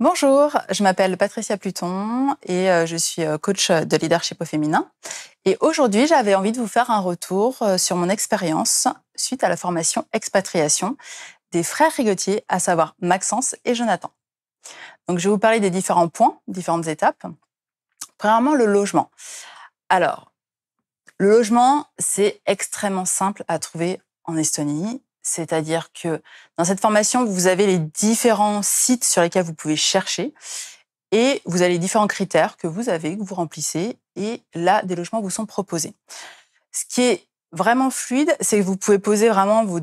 Bonjour, je m'appelle Patricia Pluton et euh, je suis euh, coach euh, de leadership au féminin. Et aujourd'hui, j'avais envie de vous faire un retour sur mon expérience suite à la formation expatriation des frères Rigotier, à savoir Maxence et Jonathan. Donc, je vais vous parler des différents points, différentes étapes. Premièrement, le logement. Alors, le logement, c'est extrêmement simple à trouver en Estonie. C'est-à-dire que dans cette formation, vous avez les différents sites sur lesquels vous pouvez chercher et vous avez les différents critères que vous avez, que vous remplissez et là, des logements vous sont proposés. Ce qui est vraiment fluide, c'est que vous pouvez poser vraiment vos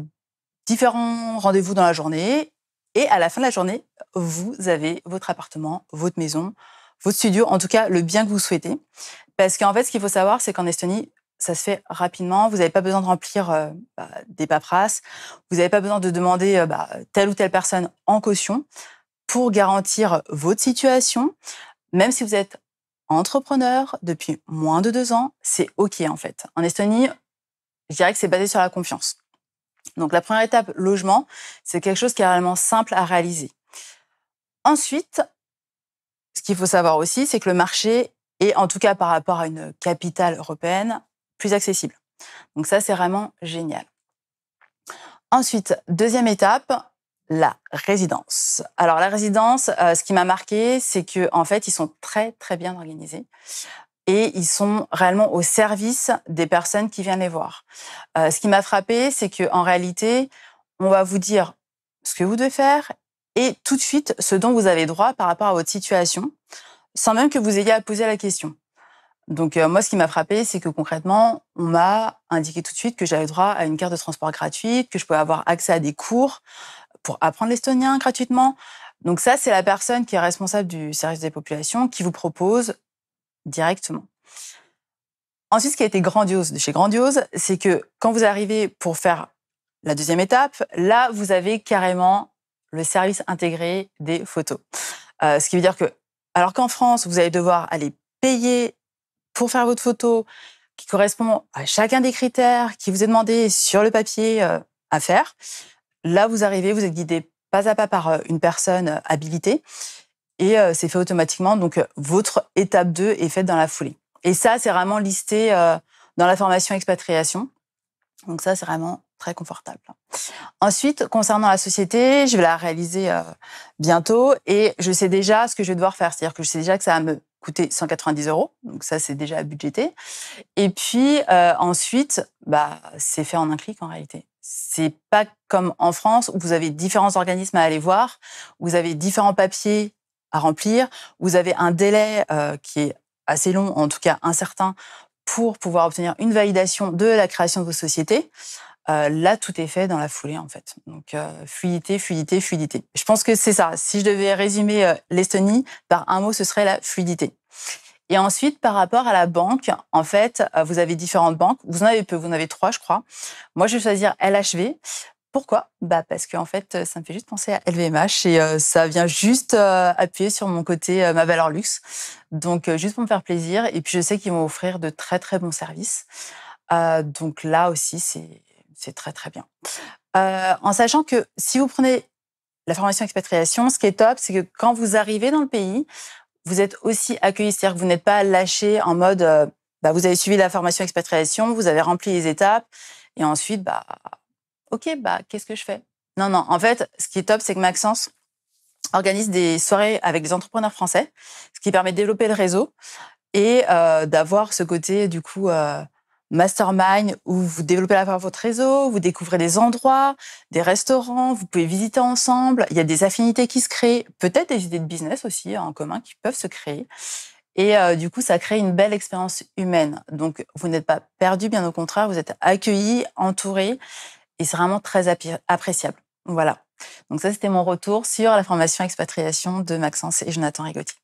différents rendez-vous dans la journée et à la fin de la journée, vous avez votre appartement, votre maison, votre studio, en tout cas le bien que vous souhaitez. Parce qu'en fait, ce qu'il faut savoir, c'est qu'en Estonie, ça se fait rapidement. Vous n'avez pas besoin de remplir euh, bah, des paperasses. Vous n'avez pas besoin de demander euh, bah, telle ou telle personne en caution pour garantir votre situation. Même si vous êtes entrepreneur depuis moins de deux ans, c'est OK en fait. En Estonie, je dirais que c'est basé sur la confiance. Donc la première étape, logement, c'est quelque chose qui est réellement simple à réaliser. Ensuite, ce qu'il faut savoir aussi, c'est que le marché est, en tout cas par rapport à une capitale européenne, accessible. Donc ça, c'est vraiment génial. Ensuite, deuxième étape, la résidence. Alors la résidence, euh, ce qui m'a marqué, c'est que en fait, ils sont très très bien organisés et ils sont réellement au service des personnes qui viennent les voir. Euh, ce qui m'a frappé, c'est que en réalité, on va vous dire ce que vous devez faire et tout de suite ce dont vous avez droit par rapport à votre situation, sans même que vous ayez à poser la question. Donc euh, moi, ce qui m'a frappé, c'est que concrètement, on m'a indiqué tout de suite que j'avais droit à une carte de transport gratuite, que je pouvais avoir accès à des cours pour apprendre l'estonien gratuitement. Donc ça, c'est la personne qui est responsable du service des populations qui vous propose directement. Ensuite, ce qui a été grandiose de chez Grandiose, c'est que quand vous arrivez pour faire la deuxième étape, là, vous avez carrément le service intégré des photos. Euh, ce qui veut dire que, alors qu'en France, vous allez devoir aller payer pour faire votre photo qui correspond à chacun des critères qui vous est demandé sur le papier euh, à faire. Là, vous arrivez, vous êtes guidé pas à pas par euh, une personne euh, habilitée et c'est fait automatiquement. Donc, votre étape 2 est faite dans la foulée. Et ça, c'est vraiment listé dans la formation expatriation. Donc ça, c'est vraiment très confortable. Ensuite, concernant la société, je vais la réaliser bientôt et je sais déjà ce que je vais devoir faire. C'est-à-dire que je sais déjà que ça me coûter 190 euros. Donc ça, c'est déjà budgété. Et puis euh, ensuite, bah, c'est fait en un clic en réalité. C'est pas comme en France où vous avez différents organismes à aller voir, où vous avez différents papiers à remplir, où vous avez un délai euh, qui est assez long, en tout cas incertain, pour pouvoir obtenir une validation de la création de vos sociétés. Euh, là, tout est fait dans la foulée, en fait. Donc, euh, fluidité, fluidité, fluidité. Je pense que c'est ça. Si je devais résumer euh, l'Estonie par un mot, ce serait la fluidité. Et ensuite, par rapport à la banque, en fait, vous avez différentes banques. Vous en avez peu, vous en avez trois, je crois. Moi, je vais choisir LHV. Pourquoi bah Parce que en fait, ça me fait juste penser à LVMH et ça vient juste appuyer sur mon côté, ma valeur luxe. Donc, juste pour me faire plaisir. Et puis, je sais qu'ils vont offrir de très, très bons services. donc là aussi, c'est c'est très très bien. Euh, en sachant que si vous prenez la formation expatriation, ce qui est top, c'est que quand vous arrivez dans le pays, vous êtes aussi accueilli, c'est-à-dire que vous n'êtes pas lâché en mode, euh, bah, vous avez suivi la formation expatriation, vous avez rempli les étapes, et ensuite, bah, ok, bah, qu'est-ce que je fais Non, non, en fait, ce qui est top, c'est que Maxence organise des soirées avec des entrepreneurs français, ce qui permet de développer le réseau et euh, d'avoir ce côté, du coup, mastermind où vous développez à votre réseau, vous découvrez des endroits, des restaurants, vous pouvez visiter ensemble, il y a des affinités qui se créent, peut-être des idées de business aussi hein, en commun qui peuvent se créer. Et euh, du coup, ça crée une belle expérience humaine. Donc, vous n'êtes pas perdu, bien au contraire, vous êtes accueilli, entouré, et c'est vraiment très appréciable. Voilà. Donc ça, c'était mon retour sur la formation expatriation de Maxence et Jonathan Rigotti.